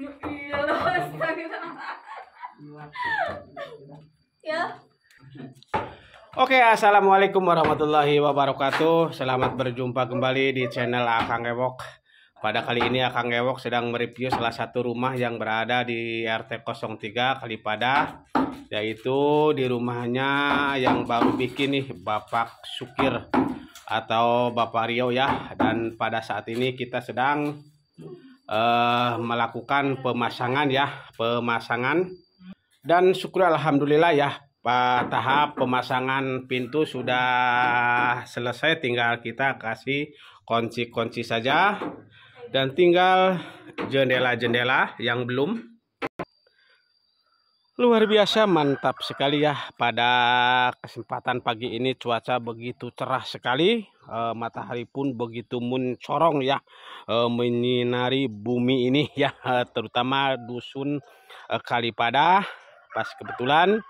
iya ya Oke, assalamualaikum warahmatullahi wabarakatuh. Selamat berjumpa kembali di channel Akang Ewok. Pada kali ini Akang Ewok sedang mereview salah satu rumah yang berada di RT 03 Kalipada, yaitu di rumahnya yang baru bikin nih Bapak Sukir atau Bapak Rio ya. Dan pada saat ini kita sedang uh, melakukan pemasangan ya pemasangan dan syukur alhamdulillah ya tahap pemasangan pintu sudah selesai tinggal kita kasih kunci-kunci saja dan tinggal jendela-jendela yang belum Luar biasa mantap sekali ya pada kesempatan pagi ini cuaca begitu cerah sekali e, matahari pun begitu mencorong ya e, menyinari bumi ini ya eh, terutama dusun e, Kalipada pas kebetulan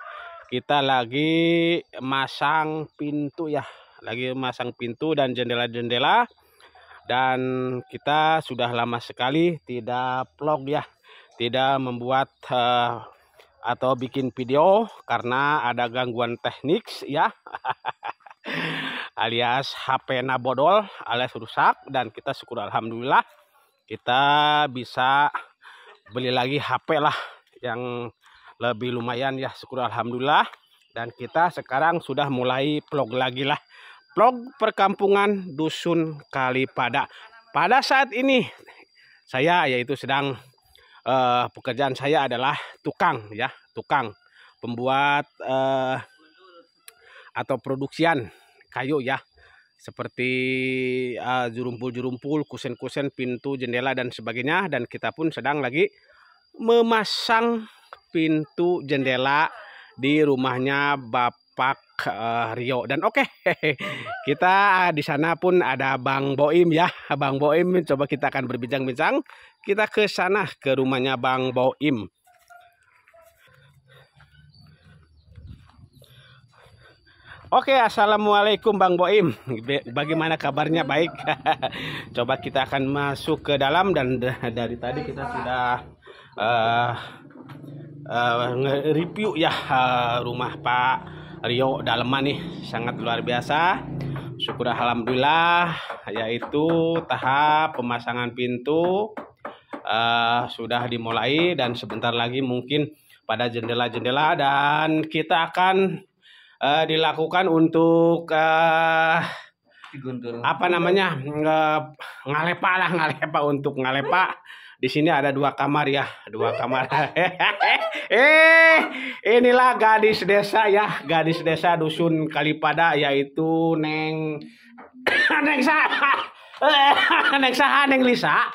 kita lagi masang pintu ya lagi masang pintu dan jendela-jendela dan kita sudah lama sekali tidak vlog ya tidak membuat uh, atau bikin video karena ada gangguan teknik ya alias HP nabodol alias rusak dan kita syukur Alhamdulillah kita bisa beli lagi HP lah yang lebih lumayan ya syukur Alhamdulillah dan kita sekarang sudah mulai vlog lagi lah vlog perkampungan dusun Kalipada pada saat ini saya yaitu sedang uh, pekerjaan saya adalah tukang ya, tukang pembuat uh, atau produksian kayu ya. Seperti eh, jurumpul-jurumpul, kusen-kusen, pintu, jendela dan sebagainya dan kita pun sedang lagi memasang pintu jendela di rumahnya Bapak uh, Rio dan oke okay, kita di sana pun ada Bang Boim ya Bang Boim coba kita akan berbincang-bincang kita ke sana ke rumahnya Bang Boim Oke, okay, assalamualaikum Bang Boim. Bagaimana kabarnya? Baik. Coba kita akan masuk ke dalam dan dari tadi kita sudah uh, eh, uh, eh, review ya uh, rumah Pak Rio Daleman nih sangat luar biasa syukur alhamdulillah yaitu tahap pemasangan pintu uh, sudah dimulai dan sebentar lagi mungkin pada jendela-jendela dan kita akan uh, dilakukan untuk uh, apa namanya uh, ngalepa lah ngalepa untuk ngalepa di sini ada dua kamar ya, dua kamar. eh, inilah gadis desa ya, gadis desa dusun Kalipada yaitu Neng Neng Sa Neng Saha Neng Lisa.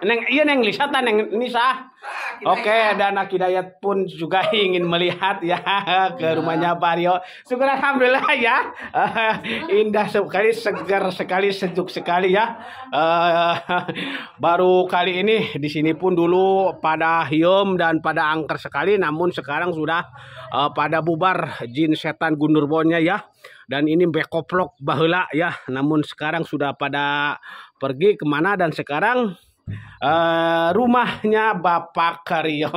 Neng iya neng Lisa ta neng Nisa. Ah, Oke, okay, dan Akidayat pun juga ingin melihat ya ke iya. rumahnya Pak Rio. Syukur alhamdulillah ya. indah sekali, segar sekali, sejuk sekali ya. Eh, baru kali ini di sini pun dulu pada hium dan pada angker sekali namun sekarang sudah eh, pada bubar jin setan gundurbonnya ya. Dan ini bekoplok bahula ya. Namun sekarang sudah pada pergi kemana dan sekarang Uh, rumahnya Bapak Karyo.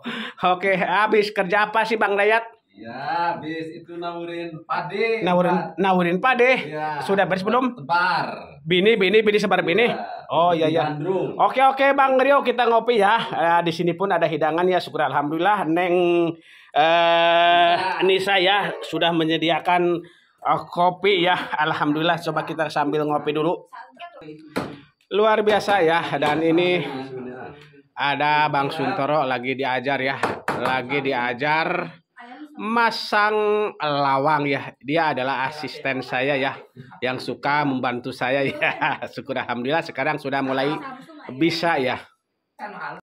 Oke, habis kerja apa sih Bang Dayat? Ya, habis itu nawurin pade. Nawurin nawurin pade. Ya. Sudah beres belum? Tebar. Bini, bini, bini sebar bini. Ya. Oh iya iya. Oke oke Bang Rio kita ngopi ya. Uh, di sini pun ada hidangan ya syukur alhamdulillah Neng eh ya. Nisa ya sudah menyediakan uh, kopi ya. Alhamdulillah coba kita sambil ngopi dulu luar biasa ya dan ini ada Bang Suntoro lagi diajar ya lagi diajar masang lawang ya dia adalah asisten saya ya yang suka membantu saya ya syukur alhamdulillah sekarang sudah mulai bisa ya